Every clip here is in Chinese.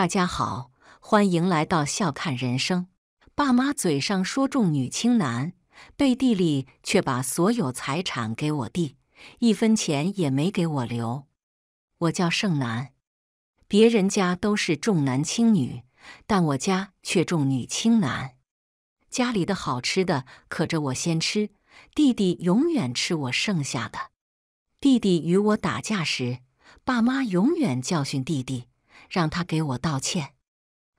大家好，欢迎来到笑看人生。爸妈嘴上说重女轻男，背地里却把所有财产给我弟，一分钱也没给我留。我叫盛男，别人家都是重男轻女，但我家却重女轻男。家里的好吃的可着我先吃，弟弟永远吃我剩下的。弟弟与我打架时，爸妈永远教训弟弟。让他给我道歉，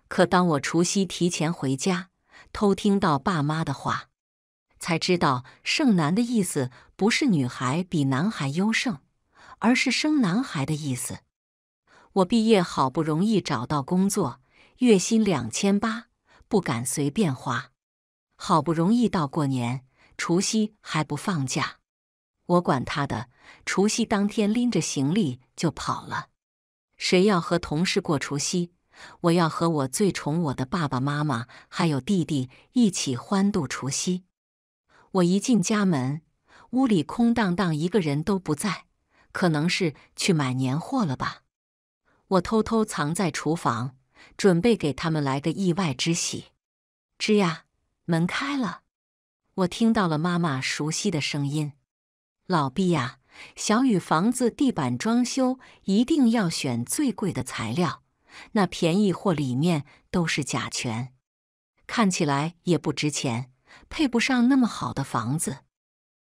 可当我除夕提前回家，偷听到爸妈的话，才知道胜男的意思不是女孩比男孩优胜，而是生男孩的意思。我毕业好不容易找到工作，月薪两千八，不敢随便花。好不容易到过年，除夕还不放假，我管他的，除夕当天拎着行李就跑了。谁要和同事过除夕？我要和我最宠我的爸爸妈妈还有弟弟一起欢度除夕。我一进家门，屋里空荡荡，一个人都不在，可能是去买年货了吧。我偷偷藏在厨房，准备给他们来个意外之喜。吱呀，门开了，我听到了妈妈熟悉的声音：“老毕呀。”小雨房子地板装修一定要选最贵的材料，那便宜货里面都是甲醛，看起来也不值钱，配不上那么好的房子。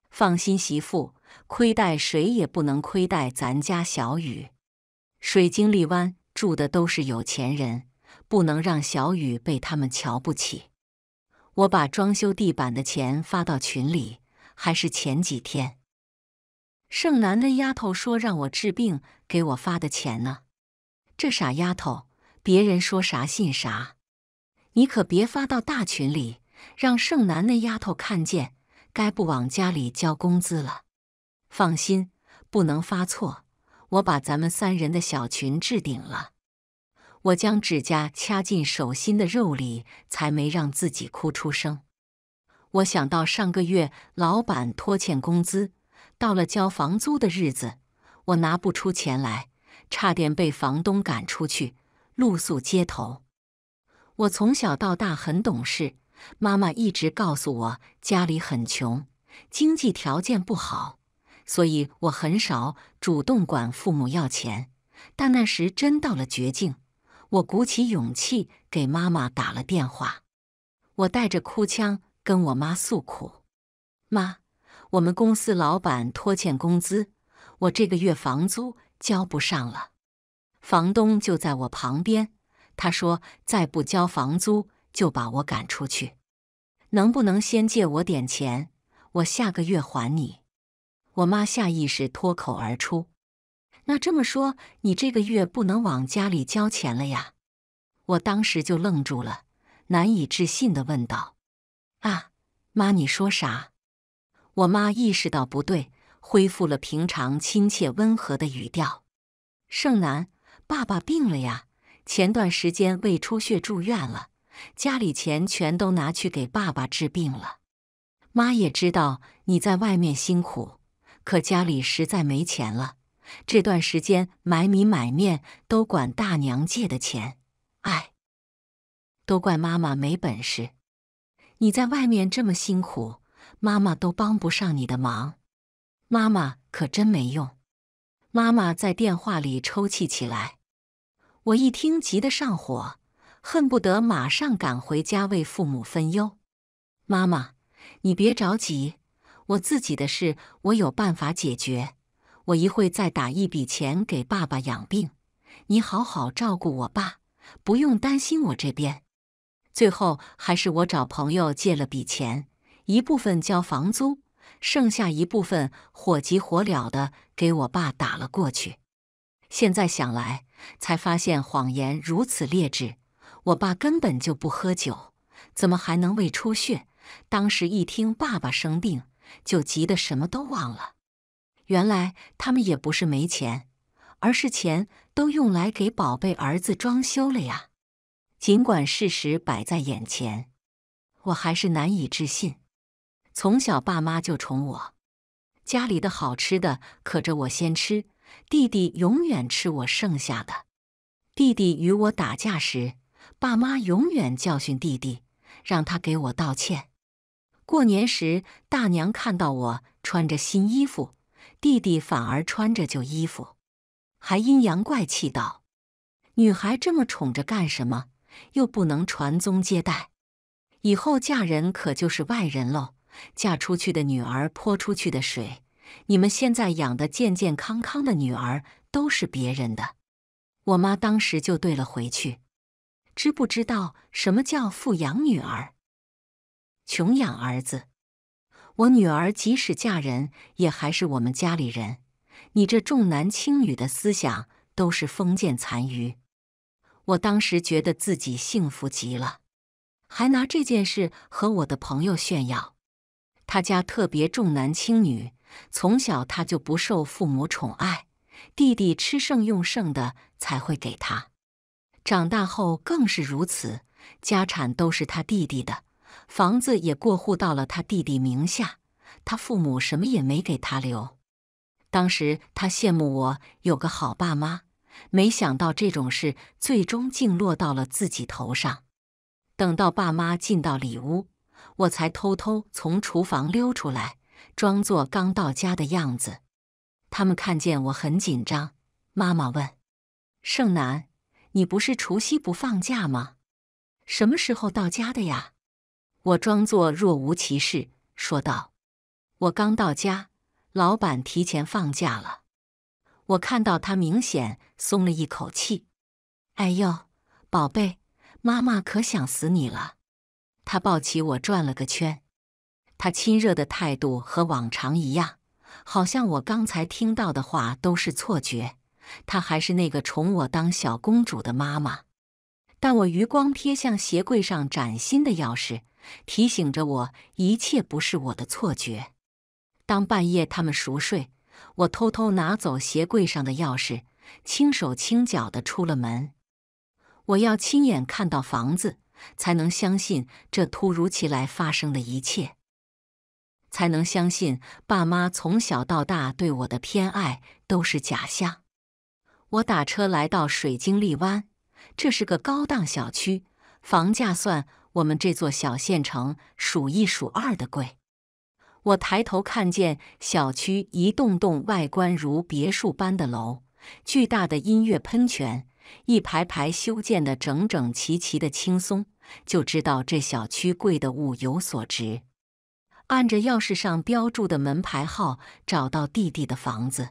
放心，媳妇，亏待谁也不能亏待咱家小雨。水晶丽湾住的都是有钱人，不能让小雨被他们瞧不起。我把装修地板的钱发到群里，还是前几天。盛南那丫头说让我治病，给我发的钱呢？这傻丫头，别人说啥信啥，你可别发到大群里，让盛南那丫头看见，该不往家里交工资了。放心，不能发错，我把咱们三人的小群置顶了。我将指甲掐进手心的肉里，才没让自己哭出声。我想到上个月老板拖欠工资。到了交房租的日子，我拿不出钱来，差点被房东赶出去，露宿街头。我从小到大很懂事，妈妈一直告诉我家里很穷，经济条件不好，所以我很少主动管父母要钱。但那时真到了绝境，我鼓起勇气给妈妈打了电话，我带着哭腔跟我妈诉苦：“妈。”我们公司老板拖欠工资，我这个月房租交不上了，房东就在我旁边，他说再不交房租就把我赶出去，能不能先借我点钱？我下个月还你。我妈下意识脱口而出：“那这么说，你这个月不能往家里交钱了呀？”我当时就愣住了，难以置信地问道：“啊，妈，你说啥？”我妈意识到不对，恢复了平常亲切温和的语调。胜男，爸爸病了呀，前段时间胃出血住院了，家里钱全都拿去给爸爸治病了。妈也知道你在外面辛苦，可家里实在没钱了，这段时间买米买面都管大娘借的钱，哎，都怪妈妈没本事。你在外面这么辛苦。妈妈都帮不上你的忙，妈妈可真没用。妈妈在电话里抽泣起来，我一听急得上火，恨不得马上赶回家为父母分忧。妈妈，你别着急，我自己的事我有办法解决。我一会再打一笔钱给爸爸养病，你好好照顾我爸，不用担心我这边。最后，还是我找朋友借了笔钱。一部分交房租，剩下一部分火急火燎的给我爸打了过去。现在想来，才发现谎言如此劣质。我爸根本就不喝酒，怎么还能胃出血？当时一听爸爸生病，就急得什么都忘了。原来他们也不是没钱，而是钱都用来给宝贝儿子装修了呀。尽管事实摆在眼前，我还是难以置信。从小爸妈就宠我，家里的好吃的可着我先吃，弟弟永远吃我剩下的。弟弟与我打架时，爸妈永远教训弟弟，让他给我道歉。过年时，大娘看到我穿着新衣服，弟弟反而穿着旧衣服，还阴阳怪气道：“女孩这么宠着干什么？又不能传宗接代，以后嫁人可就是外人喽。”嫁出去的女儿泼出去的水，你们现在养的健健康康的女儿都是别人的。我妈当时就怼了回去：“知不知道什么叫富养女儿，穷养儿子？我女儿即使嫁人，也还是我们家里人。你这重男轻女的思想都是封建残余。”我当时觉得自己幸福极了，还拿这件事和我的朋友炫耀。他家特别重男轻女，从小他就不受父母宠爱，弟弟吃剩用剩的才会给他。长大后更是如此，家产都是他弟弟的，房子也过户到了他弟弟名下，他父母什么也没给他留。当时他羡慕我有个好爸妈，没想到这种事最终竟落到了自己头上。等到爸妈进到里屋。我才偷偷从厨房溜出来，装作刚到家的样子。他们看见我很紧张，妈妈问：“胜男，你不是除夕不放假吗？什么时候到家的呀？”我装作若无其事说道：“我刚到家，老板提前放假了。”我看到他明显松了一口气。“哎呦，宝贝，妈妈可想死你了。”他抱起我转了个圈，他亲热的态度和往常一样，好像我刚才听到的话都是错觉。他还是那个宠我当小公主的妈妈，但我余光瞥向鞋柜上崭新的钥匙，提醒着我一切不是我的错觉。当半夜他们熟睡，我偷偷拿走鞋柜上的钥匙，轻手轻脚地出了门。我要亲眼看到房子。才能相信这突如其来发生的一切，才能相信爸妈从小到大对我的偏爱都是假象。我打车来到水晶丽湾，这是个高档小区，房价算我们这座小县城数一数二的贵。我抬头看见小区一栋栋外观如别墅般的楼，巨大的音乐喷泉。一排排修建的整整齐齐的青松，就知道这小区贵的物有所值。按着钥匙上标注的门牌号找到弟弟的房子，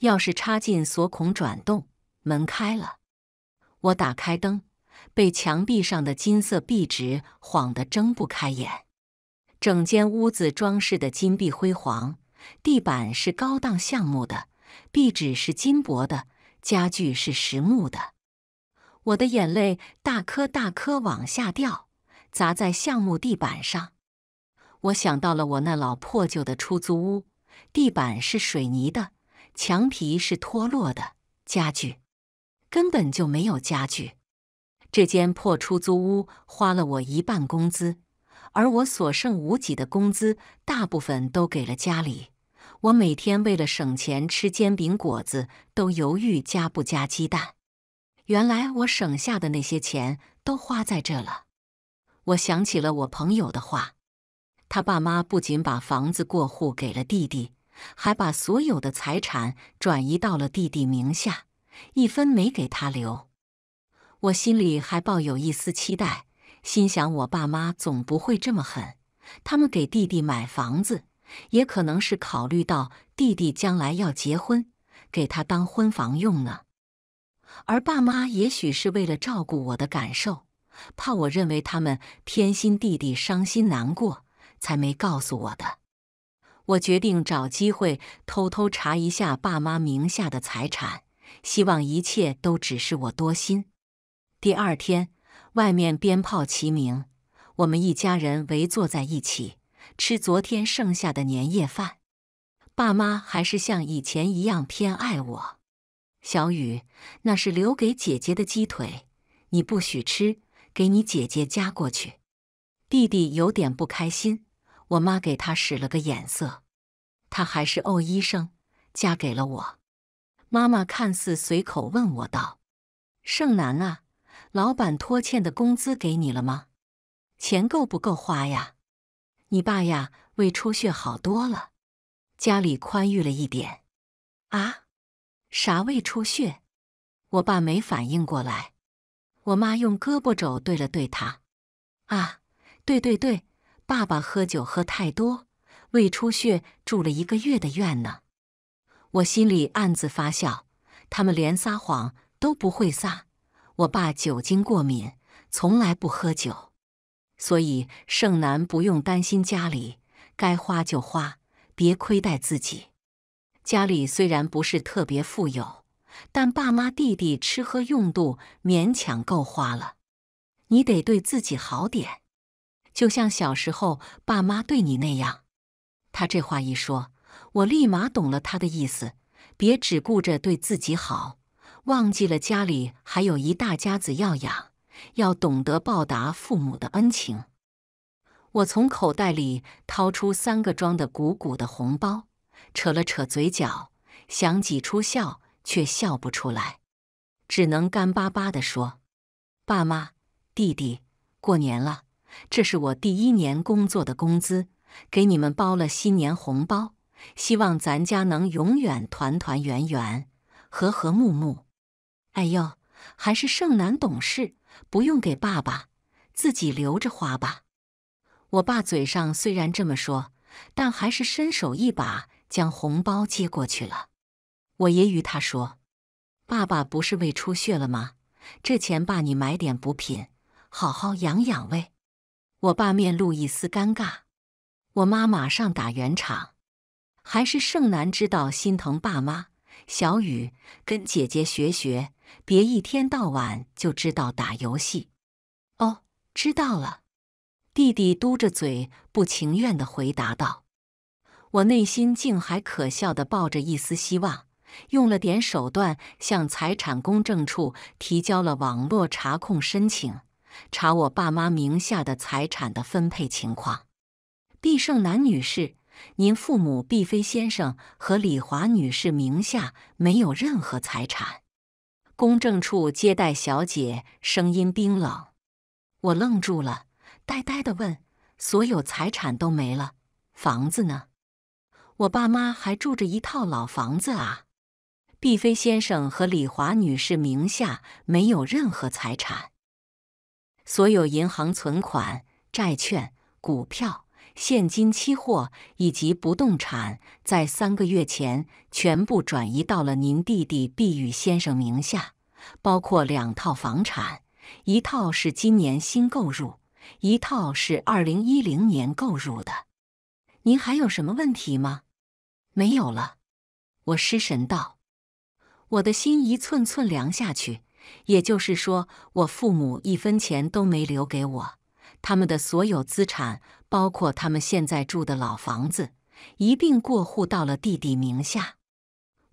钥匙插进锁孔转动，门开了。我打开灯，被墙壁上的金色壁纸晃得睁不开眼。整间屋子装饰的金碧辉煌，地板是高档橡木的，壁纸是金箔的。家具是实木的，我的眼泪大颗大颗往下掉，砸在橡木地板上。我想到了我那老破旧的出租屋，地板是水泥的，墙皮是脱落的，家具根本就没有家具。这间破出租屋花了我一半工资，而我所剩无几的工资大部分都给了家里。我每天为了省钱吃煎饼果子，都犹豫加不加鸡蛋。原来我省下的那些钱都花在这了。我想起了我朋友的话，他爸妈不仅把房子过户给了弟弟，还把所有的财产转移到了弟弟名下，一分没给他留。我心里还抱有一丝期待，心想我爸妈总不会这么狠，他们给弟弟买房子。也可能是考虑到弟弟将来要结婚，给他当婚房用呢。而爸妈也许是为了照顾我的感受，怕我认为他们偏心弟弟，伤心难过，才没告诉我的。我决定找机会偷偷查一下爸妈名下的财产，希望一切都只是我多心。第二天，外面鞭炮齐鸣，我们一家人围坐在一起。吃昨天剩下的年夜饭，爸妈还是像以前一样偏爱我。小雨，那是留给姐姐的鸡腿，你不许吃，给你姐姐夹过去。弟弟有点不开心，我妈给他使了个眼色，他还是哦一声，嫁给了我。妈妈看似随口问我道：“胜男啊，老板拖欠的工资给你了吗？钱够不够花呀？”你爸呀，胃出血好多了，家里宽裕了一点。啊，啥胃出血？我爸没反应过来。我妈用胳膊肘对了对他。啊，对对对，爸爸喝酒喝太多，胃出血住了一个月的院呢。我心里暗自发笑，他们连撒谎都不会撒。我爸酒精过敏，从来不喝酒。所以，胜男不用担心家里，该花就花，别亏待自己。家里虽然不是特别富有，但爸妈、弟弟吃喝用度勉强够花了。你得对自己好点，就像小时候爸妈对你那样。他这话一说，我立马懂了他的意思：别只顾着对自己好，忘记了家里还有一大家子要养。要懂得报答父母的恩情。我从口袋里掏出三个装的鼓鼓的红包，扯了扯嘴角，想挤出笑，却笑不出来，只能干巴巴地说：“爸妈，弟弟，过年了，这是我第一年工作的工资，给你们包了新年红包，希望咱家能永远团团圆圆，和和睦睦。”哎呦，还是胜男懂事。不用给爸爸，自己留着花吧。我爸嘴上虽然这么说，但还是伸手一把将红包接过去了。我爷揄他说：“爸爸不是胃出血了吗？这钱爸你买点补品，好好养养胃。”我爸面露一丝尴尬，我妈马上打圆场。还是胜男知道心疼爸妈，小雨跟姐姐学学。别一天到晚就知道打游戏，哦，知道了。弟弟嘟着嘴，不情愿的回答道：“我内心竟还可笑的抱着一丝希望，用了点手段，向财产公证处提交了网络查控申请，查我爸妈名下的财产的分配情况。”毕胜男女士，您父母毕飞先生和李华女士名下没有任何财产。公证处接待小姐声音冰冷，我愣住了，呆呆地问：“所有财产都没了，房子呢？我爸妈还住着一套老房子啊。”毕飞先生和李华女士名下没有任何财产，所有银行存款、债券、股票。现金、期货以及不动产在三个月前全部转移到了您弟弟毕宇先生名下，包括两套房产，一套是今年新购入，一套是二零一零年购入的。您还有什么问题吗？没有了。我失神道，我的心一寸寸凉下去。也就是说，我父母一分钱都没留给我。他们的所有资产，包括他们现在住的老房子，一并过户到了弟弟名下。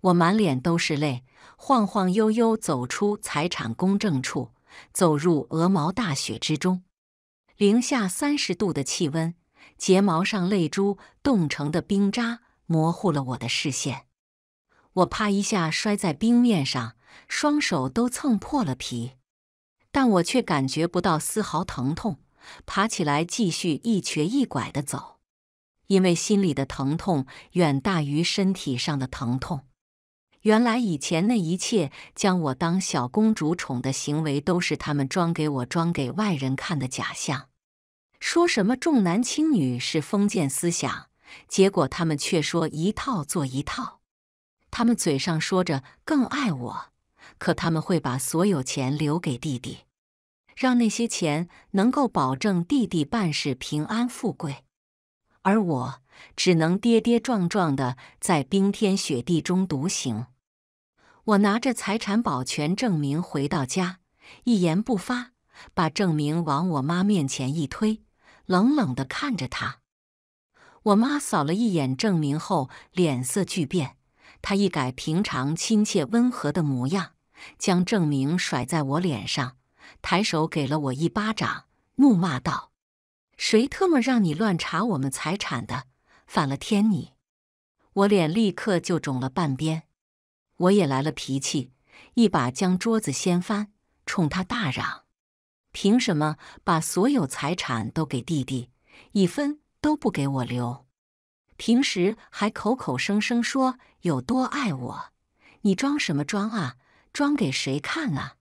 我满脸都是泪，晃晃悠悠走出财产公证处，走入鹅毛大雪之中。零下三十度的气温，睫毛上泪珠冻成的冰渣模糊了我的视线。我啪一下摔在冰面上，双手都蹭破了皮，但我却感觉不到丝毫疼痛。爬起来，继续一瘸一拐的走，因为心里的疼痛远大于身体上的疼痛。原来以前那一切将我当小公主宠的行为，都是他们装给我、装给外人看的假象。说什么重男轻女是封建思想，结果他们却说一套做一套。他们嘴上说着更爱我，可他们会把所有钱留给弟弟。让那些钱能够保证弟弟办事平安富贵，而我只能跌跌撞撞的在冰天雪地中独行。我拿着财产保全证明回到家，一言不发，把证明往我妈面前一推，冷冷的看着她。我妈扫了一眼证明后，脸色巨变，她一改平常亲切温和的模样，将证明甩在我脸上。抬手给了我一巴掌，怒骂道：“谁特么让你乱查我们财产的？反了天！你！”我脸立刻就肿了半边，我也来了脾气，一把将桌子掀翻，冲他大嚷：“凭什么把所有财产都给弟弟，一分都不给我留？平时还口口声声说有多爱我，你装什么装啊？装给谁看啊？”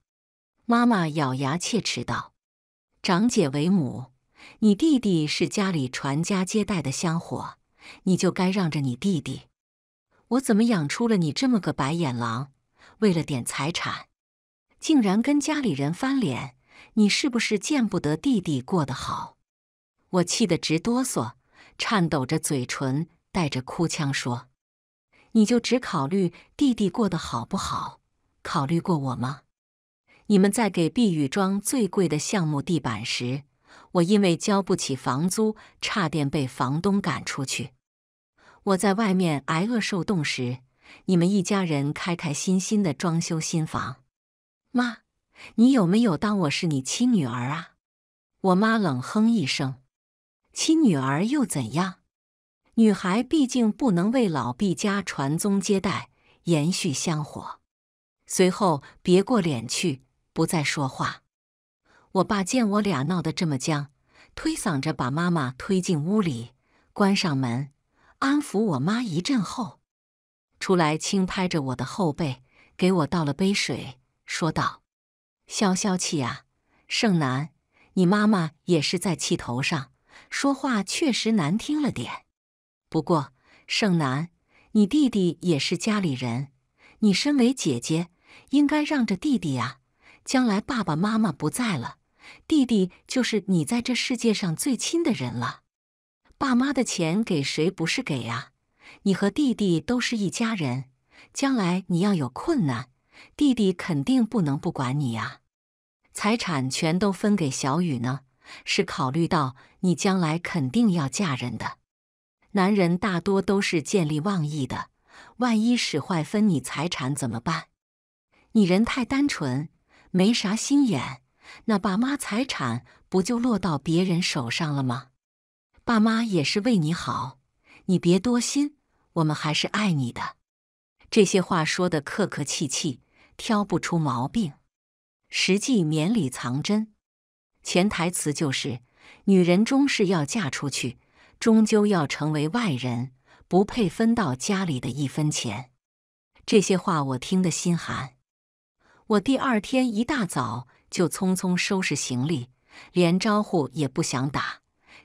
妈妈咬牙切齿道：“长姐为母，你弟弟是家里传家接代的香火，你就该让着你弟弟。我怎么养出了你这么个白眼狼？为了点财产，竟然跟家里人翻脸！你是不是见不得弟弟过得好？”我气得直哆嗦，颤抖着嘴唇，带着哭腔说：“你就只考虑弟弟过得好不好，考虑过我吗？”你们在给碧宇装最贵的项目地板时，我因为交不起房租，差点被房东赶出去。我在外面挨饿受冻时，你们一家人开开心心的装修新房。妈，你有没有当我是你亲女儿啊？我妈冷哼一声：“亲女儿又怎样？女孩毕竟不能为老毕家传宗接代，延续香火。”随后别过脸去。不再说话。我爸见我俩闹得这么僵，推搡着把妈妈推进屋里，关上门，安抚我妈一阵后，出来轻拍着我的后背，给我倒了杯水，说道：“消消气啊，胜男，你妈妈也是在气头上，说话确实难听了点。不过，胜男，你弟弟也是家里人，你身为姐姐，应该让着弟弟啊。”将来爸爸妈妈不在了，弟弟就是你在这世界上最亲的人了。爸妈的钱给谁不是给啊？你和弟弟都是一家人，将来你要有困难，弟弟肯定不能不管你呀。财产全都分给小雨呢，是考虑到你将来肯定要嫁人的。男人大多都是见利忘义的，万一使坏分你财产怎么办？你人太单纯。没啥心眼，那爸妈财产不就落到别人手上了吗？爸妈也是为你好，你别多心，我们还是爱你的。这些话说的客客气气，挑不出毛病，实际绵里藏针，潜台词就是：女人终是要嫁出去，终究要成为外人，不配分到家里的一分钱。这些话我听得心寒。我第二天一大早就匆匆收拾行李，连招呼也不想打，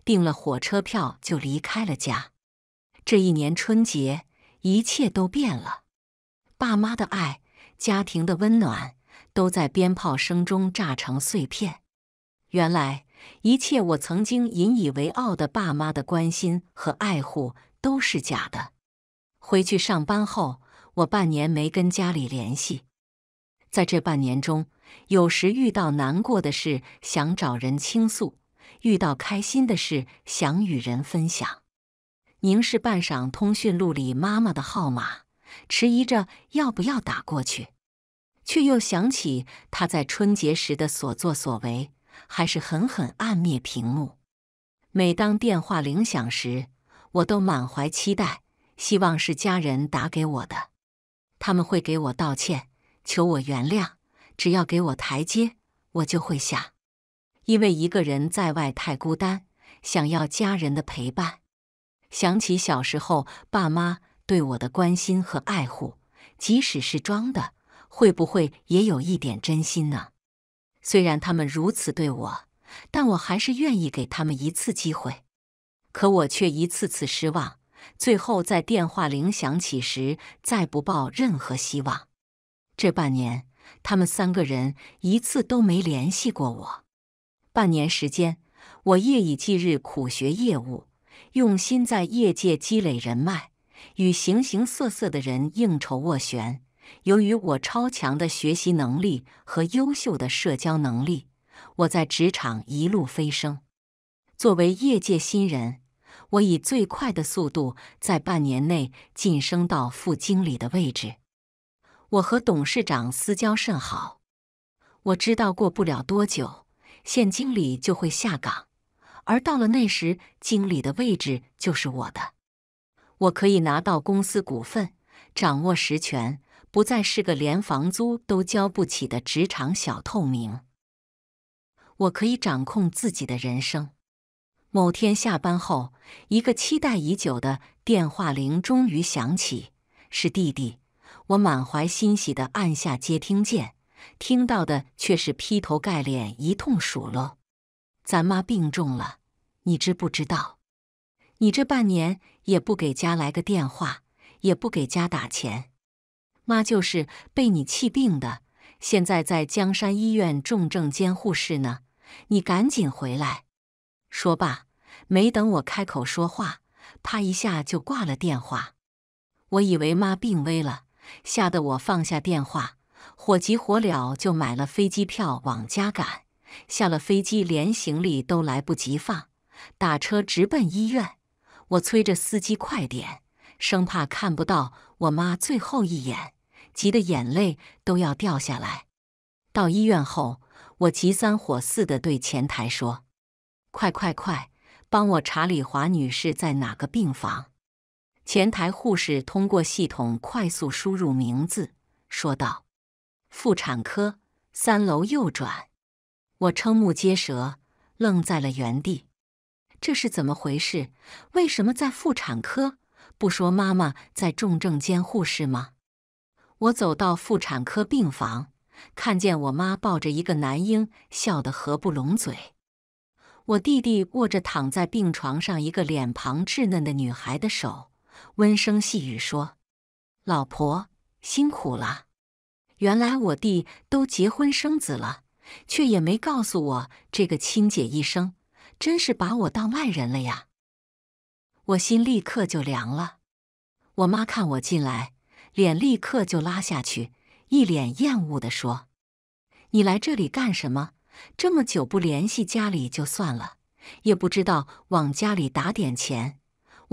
订了火车票就离开了家。这一年春节，一切都变了，爸妈的爱、家庭的温暖，都在鞭炮声中炸成碎片。原来，一切我曾经引以为傲的爸妈的关心和爱护都是假的。回去上班后，我半年没跟家里联系。在这半年中，有时遇到难过的事，想找人倾诉；遇到开心的事，想与人分享。凝视半晌，通讯录里妈妈的号码，迟疑着要不要打过去，却又想起她在春节时的所作所为，还是狠狠按灭屏幕。每当电话铃响时，我都满怀期待，希望是家人打给我的，他们会给我道歉。求我原谅，只要给我台阶，我就会下。因为一个人在外太孤单，想要家人的陪伴。想起小时候爸妈对我的关心和爱护，即使是装的，会不会也有一点真心呢？虽然他们如此对我，但我还是愿意给他们一次机会。可我却一次次失望，最后在电话铃响起时，再不抱任何希望。这半年，他们三个人一次都没联系过我。半年时间，我夜以继日苦学业务，用心在业界积累人脉，与形形色色的人应酬斡旋。由于我超强的学习能力和优秀的社交能力，我在职场一路飞升。作为业界新人，我以最快的速度在半年内晋升到副经理的位置。我和董事长私交甚好，我知道过不了多久，现经理就会下岗，而到了那时，经理的位置就是我的，我可以拿到公司股份，掌握实权，不再是个连房租都交不起的职场小透明。我可以掌控自己的人生。某天下班后，一个期待已久的电话铃终于响起，是弟弟。我满怀欣喜地按下接听键，听到的却是劈头盖脸一通数落：“咱妈病重了，你知不知道？你这半年也不给家来个电话，也不给家打钱，妈就是被你气病的。现在在江山医院重症监护室呢，你赶紧回来！”说罢，没等我开口说话，啪一下就挂了电话。我以为妈病危了。吓得我放下电话，火急火燎就买了飞机票往家赶。下了飞机，连行李都来不及放，打车直奔医院。我催着司机快点，生怕看不到我妈最后一眼，急得眼泪都要掉下来。到医院后，我急三火四地对前台说：“快快快，帮我查李华女士在哪个病房。”前台护士通过系统快速输入名字，说道：“妇产科三楼右转。”我瞠目结舌，愣在了原地。这是怎么回事？为什么在妇产科？不说妈妈在重症监护室吗？我走到妇产科病房，看见我妈抱着一个男婴，笑得合不拢嘴。我弟弟握着躺在病床上一个脸庞稚嫩的女孩的手。温声细语说：“老婆辛苦了。原来我弟都结婚生子了，却也没告诉我这个亲姐一声，真是把我当外人了呀！”我心立刻就凉了。我妈看我进来，脸立刻就拉下去，一脸厌恶的说：“你来这里干什么？这么久不联系家里就算了，也不知道往家里打点钱。”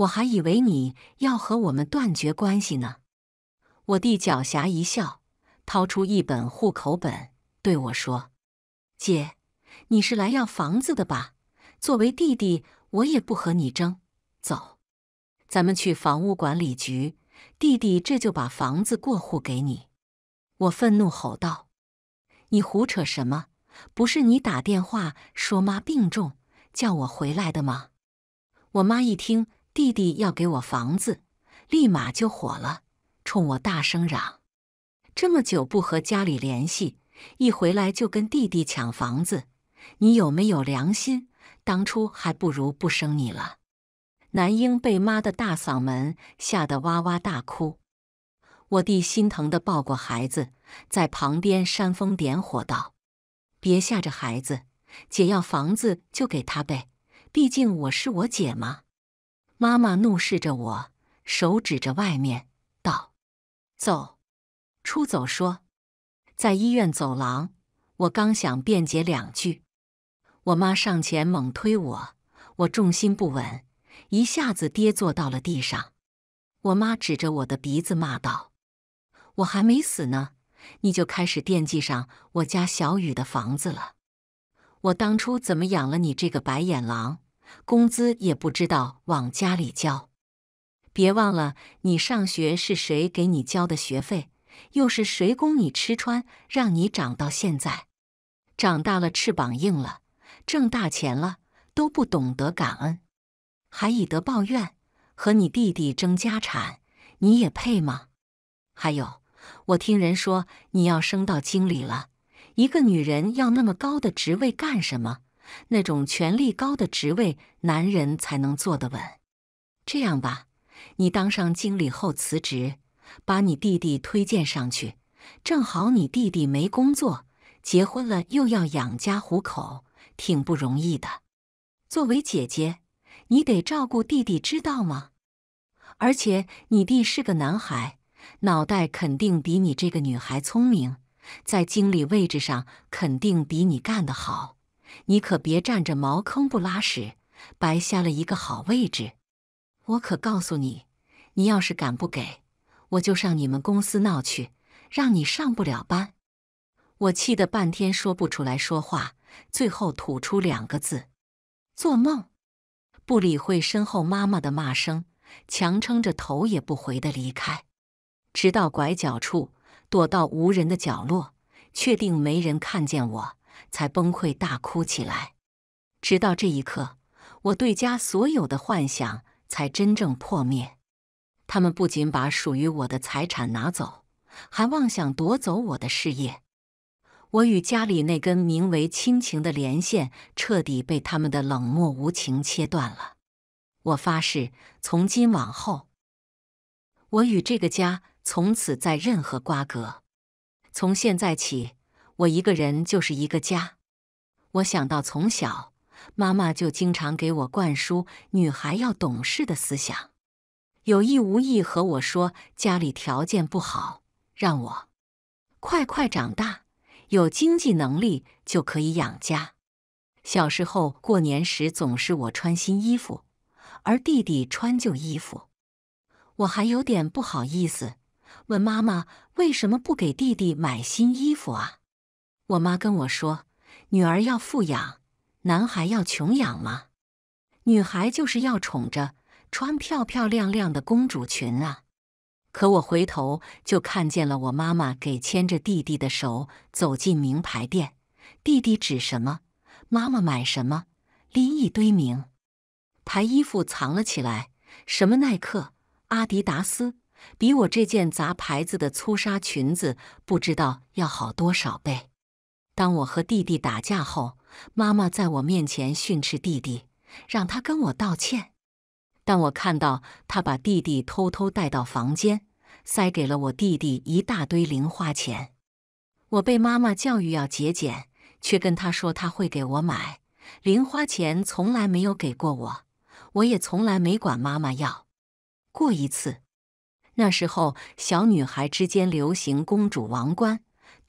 我还以为你要和我们断绝关系呢！我弟狡黠一笑，掏出一本户口本对我说：“姐，你是来要房子的吧？作为弟弟，我也不和你争。走，咱们去房屋管理局。弟弟这就把房子过户给你。”我愤怒吼道：“你胡扯什么？不是你打电话说妈病重，叫我回来的吗？”我妈一听。弟弟要给我房子，立马就火了，冲我大声嚷：“这么久不和家里联系，一回来就跟弟弟抢房子，你有没有良心？当初还不如不生你了！”男婴被妈的大嗓门吓得哇哇大哭，我弟心疼的抱过孩子，在旁边煽风点火道：“别吓着孩子，姐要房子就给他呗，毕竟我是我姐嘛。”妈妈怒视着我，手指着外面，道：“走，出走。”说，在医院走廊，我刚想辩解两句，我妈上前猛推我，我重心不稳，一下子跌坐到了地上。我妈指着我的鼻子骂道：“我还没死呢，你就开始惦记上我家小雨的房子了？我当初怎么养了你这个白眼狼？”工资也不知道往家里交，别忘了你上学是谁给你交的学费，又是谁供你吃穿，让你长到现在。长大了，翅膀硬了，挣大钱了，都不懂得感恩，还以德报怨，和你弟弟争家产，你也配吗？还有，我听人说你要升到经理了，一个女人要那么高的职位干什么？那种权力高的职位，男人才能坐得稳。这样吧，你当上经理后辞职，把你弟弟推荐上去。正好你弟弟没工作，结婚了又要养家糊口，挺不容易的。作为姐姐，你得照顾弟弟，知道吗？而且你弟是个男孩，脑袋肯定比你这个女孩聪明，在经理位置上肯定比你干得好。你可别占着茅坑不拉屎，白瞎了一个好位置。我可告诉你，你要是敢不给，我就上你们公司闹去，让你上不了班。我气得半天说不出来说话，最后吐出两个字：做梦。不理会身后妈妈的骂声，强撑着头也不回的离开，直到拐角处，躲到无人的角落，确定没人看见我。才崩溃大哭起来，直到这一刻，我对家所有的幻想才真正破灭。他们不仅把属于我的财产拿走，还妄想夺走我的事业。我与家里那根名为亲情的连线彻底被他们的冷漠无情切断了。我发誓，从今往后，我与这个家从此再任何瓜葛。从现在起。我一个人就是一个家。我想到从小妈妈就经常给我灌输女孩要懂事的思想，有意无意和我说家里条件不好，让我快快长大，有经济能力就可以养家。小时候过年时总是我穿新衣服，而弟弟穿旧衣服，我还有点不好意思，问妈妈为什么不给弟弟买新衣服啊？我妈跟我说：“女儿要富养，男孩要穷养嘛。女孩就是要宠着，穿漂漂亮亮的公主裙啊。”可我回头就看见了，我妈妈给牵着弟弟的手走进名牌店。弟弟指什么，妈妈买什么，拎一堆名牌衣服藏了起来。什么耐克、阿迪达斯，比我这件杂牌子的粗纱裙子不知道要好多少倍。当我和弟弟打架后，妈妈在我面前训斥弟弟，让他跟我道歉。但我看到他把弟弟偷偷带到房间，塞给了我弟弟一大堆零花钱。我被妈妈教育要节俭，却跟她说他会给我买零花钱，从来没有给过我，我也从来没管妈妈要过一次。那时候，小女孩之间流行公主王冠。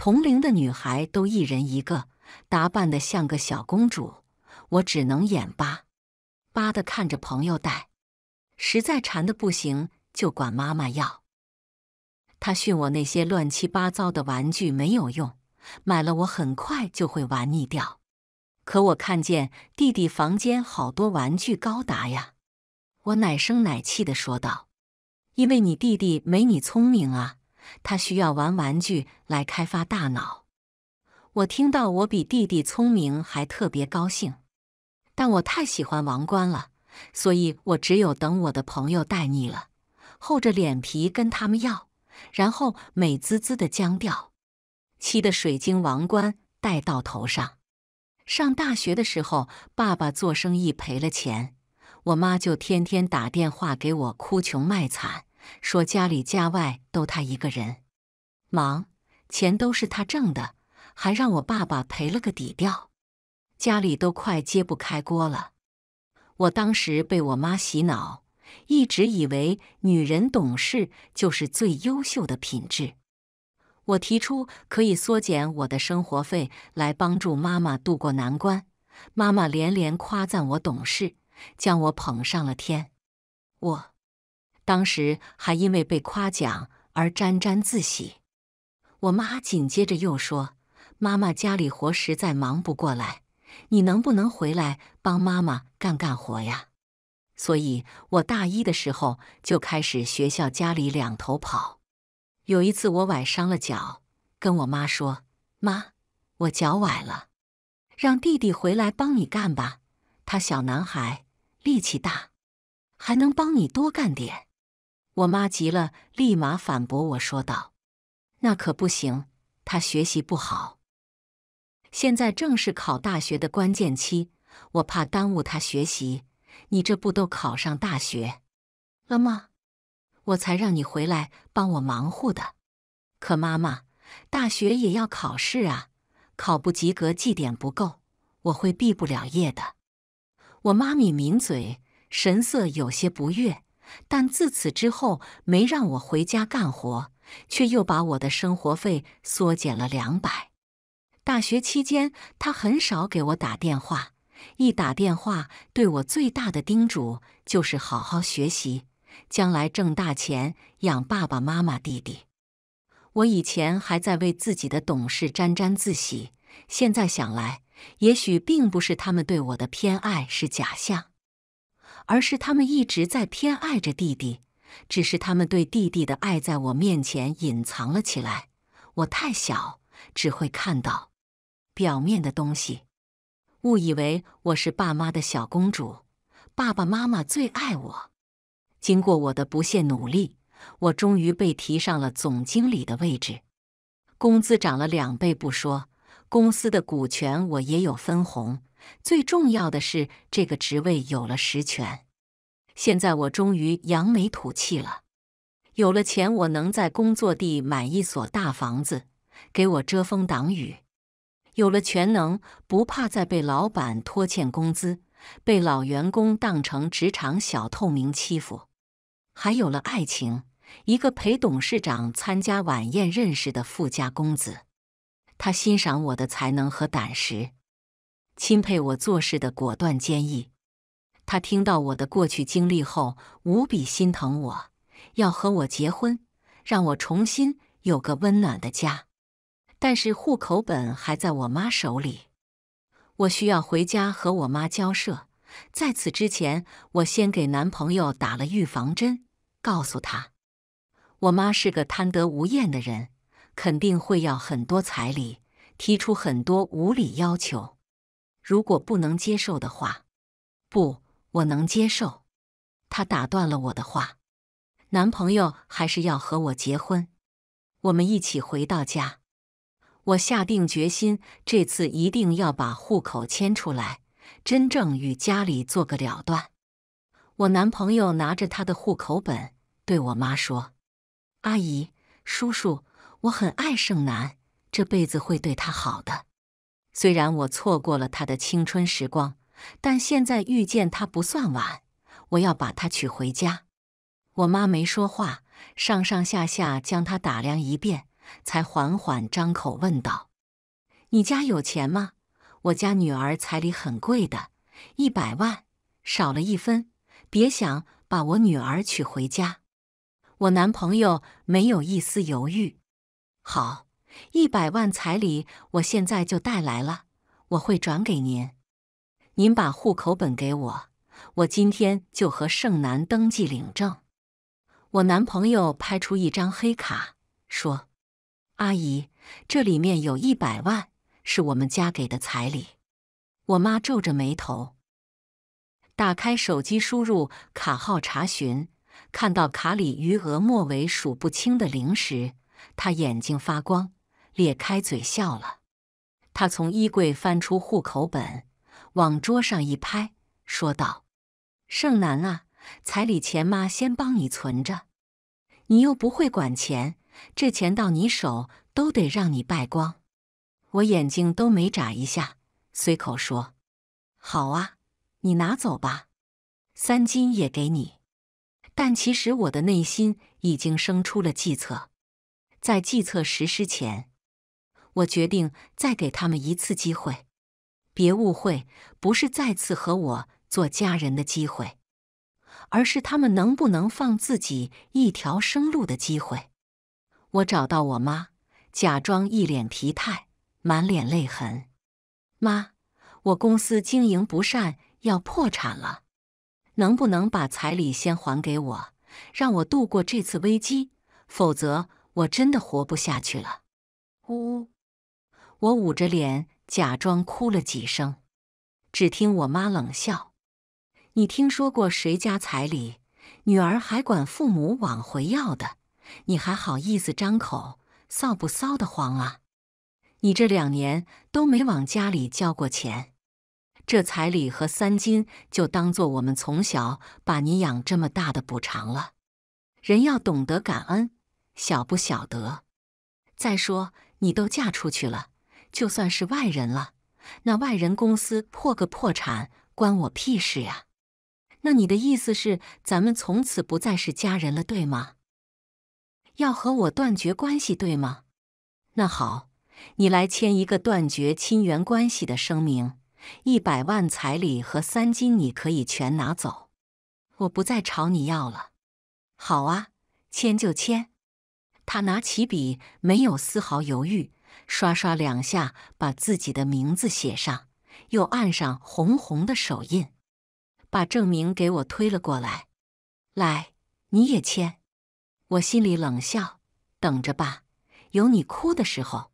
同龄的女孩都一人一个，打扮的像个小公主，我只能眼巴巴的看着朋友戴，实在馋的不行就管妈妈要。她训我那些乱七八糟的玩具没有用，买了我很快就会玩腻掉。可我看见弟弟房间好多玩具高达呀，我奶声奶气的说道：“因为你弟弟没你聪明啊。”他需要玩玩具来开发大脑。我听到我比弟弟聪明，还特别高兴。但我太喜欢王冠了，所以我只有等我的朋友戴腻了，厚着脸皮跟他们要，然后美滋滋的将掉气的水晶王冠戴到头上。上大学的时候，爸爸做生意赔了钱，我妈就天天打电话给我哭穷卖惨。说家里家外都他一个人，忙，钱都是他挣的，还让我爸爸赔了个底掉，家里都快揭不开锅了。我当时被我妈洗脑，一直以为女人懂事就是最优秀的品质。我提出可以缩减我的生活费来帮助妈妈度过难关，妈妈连连夸赞我懂事，将我捧上了天。我。当时还因为被夸奖而沾沾自喜，我妈紧接着又说：“妈妈家里活实在忙不过来，你能不能回来帮妈妈干干活呀？”所以，我大一的时候就开始学校家里两头跑。有一次我崴伤了脚，跟我妈说：“妈，我脚崴了，让弟弟回来帮你干吧，他小男孩力气大，还能帮你多干点。”我妈急了，立马反驳我说道：“那可不行，他学习不好，现在正是考大学的关键期，我怕耽误他学习。你这不都考上大学了吗？我才让你回来帮我忙活的。可妈妈，大学也要考试啊，考不及格绩点不够，我会毕不了业的。”我妈咪抿嘴，神色有些不悦。但自此之后，没让我回家干活，却又把我的生活费缩减了两百。大学期间，他很少给我打电话，一打电话，对我最大的叮嘱就是好好学习，将来挣大钱养爸爸妈妈弟弟。我以前还在为自己的懂事沾沾自喜，现在想来，也许并不是他们对我的偏爱是假象。而是他们一直在偏爱着弟弟，只是他们对弟弟的爱在我面前隐藏了起来。我太小，只会看到表面的东西，误以为我是爸妈的小公主，爸爸妈妈最爱我。经过我的不懈努力，我终于被提上了总经理的位置，工资涨了两倍不说，公司的股权我也有分红。最重要的是，这个职位有了实权。现在我终于扬眉吐气了。有了钱，我能在工作地买一所大房子，给我遮风挡雨。有了权，能不怕再被老板拖欠工资，被老员工当成职场小透明欺负。还有了爱情，一个陪董事长参加晚宴认识的富家公子，他欣赏我的才能和胆识。钦佩我做事的果断坚毅，他听到我的过去经历后无比心疼我，要和我结婚，让我重新有个温暖的家。但是户口本还在我妈手里，我需要回家和我妈交涉。在此之前，我先给男朋友打了预防针，告诉他我妈是个贪得无厌的人，肯定会要很多彩礼，提出很多无理要求。如果不能接受的话，不，我能接受。他打断了我的话。男朋友还是要和我结婚，我们一起回到家。我下定决心，这次一定要把户口迁出来，真正与家里做个了断。我男朋友拿着他的户口本，对我妈说：“阿姨、叔叔，我很爱胜男，这辈子会对他好的。”虽然我错过了他的青春时光，但现在遇见他不算晚。我要把他娶回家。我妈没说话，上上下下将他打量一遍，才缓缓张口问道：“你家有钱吗？我家女儿彩礼很贵的，一百万，少了一分，别想把我女儿娶回家。”我男朋友没有一丝犹豫：“好。”一百万彩礼，我现在就带来了，我会转给您。您把户口本给我，我今天就和盛楠登记领证。我男朋友拍出一张黑卡，说：“阿姨，这里面有一百万，是我们家给的彩礼。”我妈皱着眉头，打开手机，输入卡号查询，看到卡里余额末尾数不清的零时，她眼睛发光。咧开嘴笑了，他从衣柜翻出户口本，往桌上一拍，说道：“胜男啊，彩礼钱妈先帮你存着，你又不会管钱，这钱到你手都得让你败光。”我眼睛都没眨一下，随口说：“好啊，你拿走吧，三金也给你。”但其实我的内心已经生出了计策，在计策实施前。我决定再给他们一次机会，别误会，不是再次和我做家人的机会，而是他们能不能放自己一条生路的机会。我找到我妈，假装一脸疲态，满脸泪痕。妈，我公司经营不善，要破产了，能不能把彩礼先还给我，让我度过这次危机？否则我真的活不下去了。呜。我捂着脸，假装哭了几声。只听我妈冷笑：“你听说过谁家彩礼，女儿还管父母往回要的？你还好意思张口？臊不臊得慌啊！你这两年都没往家里交过钱，这彩礼和三金就当做我们从小把你养这么大的补偿了。人要懂得感恩，晓不晓得？再说你都嫁出去了。”就算是外人了，那外人公司破个破产，关我屁事呀！那你的意思是，咱们从此不再是家人了，对吗？要和我断绝关系，对吗？那好，你来签一个断绝亲缘关系的声明，一百万彩礼和三金你可以全拿走，我不再朝你要了。好啊，签就签。他拿起笔，没有丝毫犹豫。刷刷两下，把自己的名字写上，又按上红红的手印，把证明给我推了过来。来，你也签。我心里冷笑，等着吧，有你哭的时候。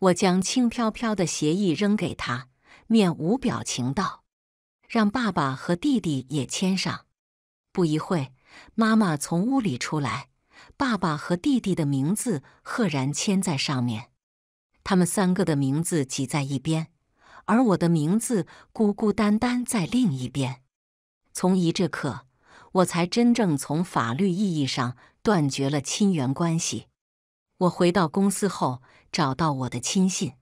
我将轻飘飘的协议扔给他，面无表情道：“让爸爸和弟弟也签上。”不一会妈妈从屋里出来，爸爸和弟弟的名字赫然签在上面。他们三个的名字挤在一边，而我的名字孤孤单单在另一边。从一这刻，我才真正从法律意义上断绝了亲缘关系。我回到公司后，找到我的亲信，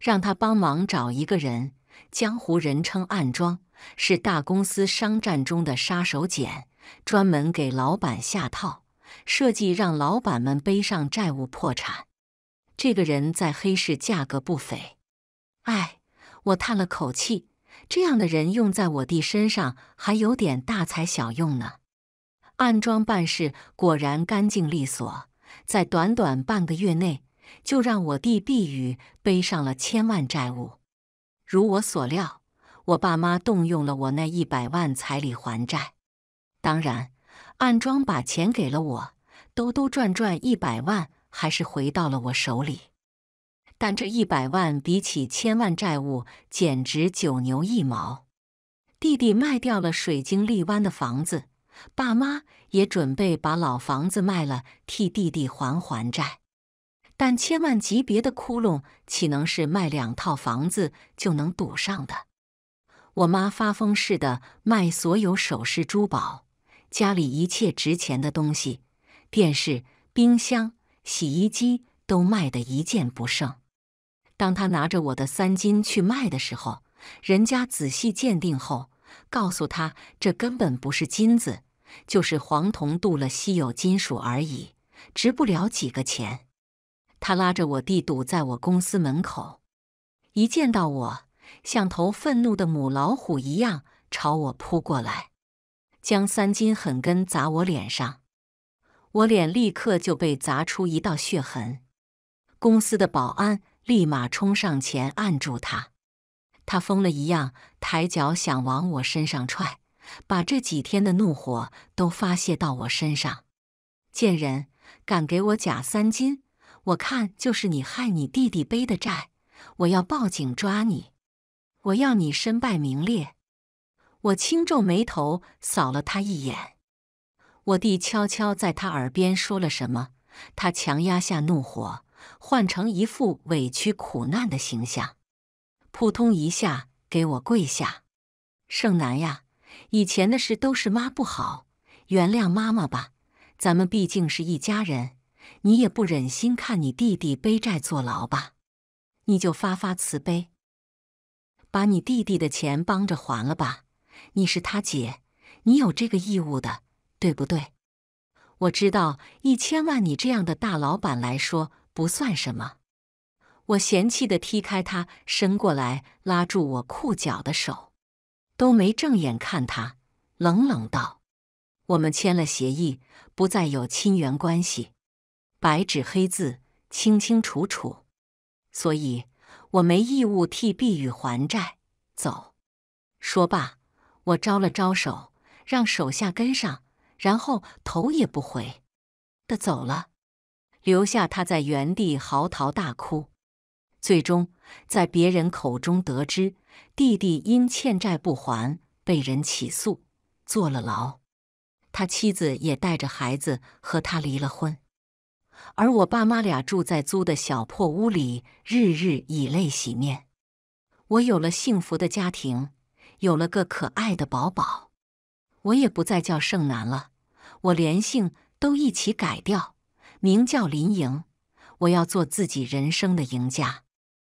让他帮忙找一个人，江湖人称暗装”，是大公司商战中的杀手锏，专门给老板下套，设计让老板们背上债务破产。这个人在黑市价格不菲，哎，我叹了口气。这样的人用在我弟身上还有点大材小用呢。暗装办事果然干净利索，在短短半个月内就让我弟避雨背上了千万债务。如我所料，我爸妈动用了我那一百万彩礼还债。当然，暗装把钱给了我，兜兜转转一百万。还是回到了我手里，但这一百万比起千万债务简直九牛一毛。弟弟卖掉了水晶丽湾的房子，爸妈也准备把老房子卖了替弟弟还还债。但千万级别的窟窿岂能是卖两套房子就能堵上的？我妈发疯似的卖所有首饰、珠宝，家里一切值钱的东西，电视、冰箱。洗衣机都卖得一件不剩。当他拿着我的三金去卖的时候，人家仔细鉴定后，告诉他这根本不是金子，就是黄铜镀了稀有金属而已，值不了几个钱。他拉着我弟堵在我公司门口，一见到我，像头愤怒的母老虎一样朝我扑过来，将三金狠根砸我脸上。我脸立刻就被砸出一道血痕，公司的保安立马冲上前按住他，他疯了一样抬脚想往我身上踹，把这几天的怒火都发泄到我身上。贱人，敢给我假三金，我看就是你害你弟弟背的债，我要报警抓你，我要你身败名裂。我轻皱眉头，扫了他一眼。我弟悄悄在他耳边说了什么，他强压下怒火，换成一副委屈苦难的形象，扑通一下给我跪下。胜男呀，以前的事都是妈不好，原谅妈妈吧。咱们毕竟是一家人，你也不忍心看你弟弟背债坐牢吧？你就发发慈悲，把你弟弟的钱帮着还了吧。你是他姐，你有这个义务的。对不对？我知道一千万，你这样的大老板来说不算什么。我嫌弃的踢开他，伸过来拉住我裤脚的手，都没正眼看他，冷冷道：“我们签了协议，不再有亲缘关系，白纸黑字，清清楚楚，所以我没义务替碧玉还债。”走。说罢，我招了招手，让手下跟上。然后头也不回的走了，留下他在原地嚎啕大哭。最终在别人口中得知，弟弟因欠债不还被人起诉，坐了牢。他妻子也带着孩子和他离了婚。而我爸妈俩住在租的小破屋里，日日以泪洗面。我有了幸福的家庭，有了个可爱的宝宝。我也不再叫盛楠了，我连姓都一起改掉，名叫林莹。我要做自己人生的赢家。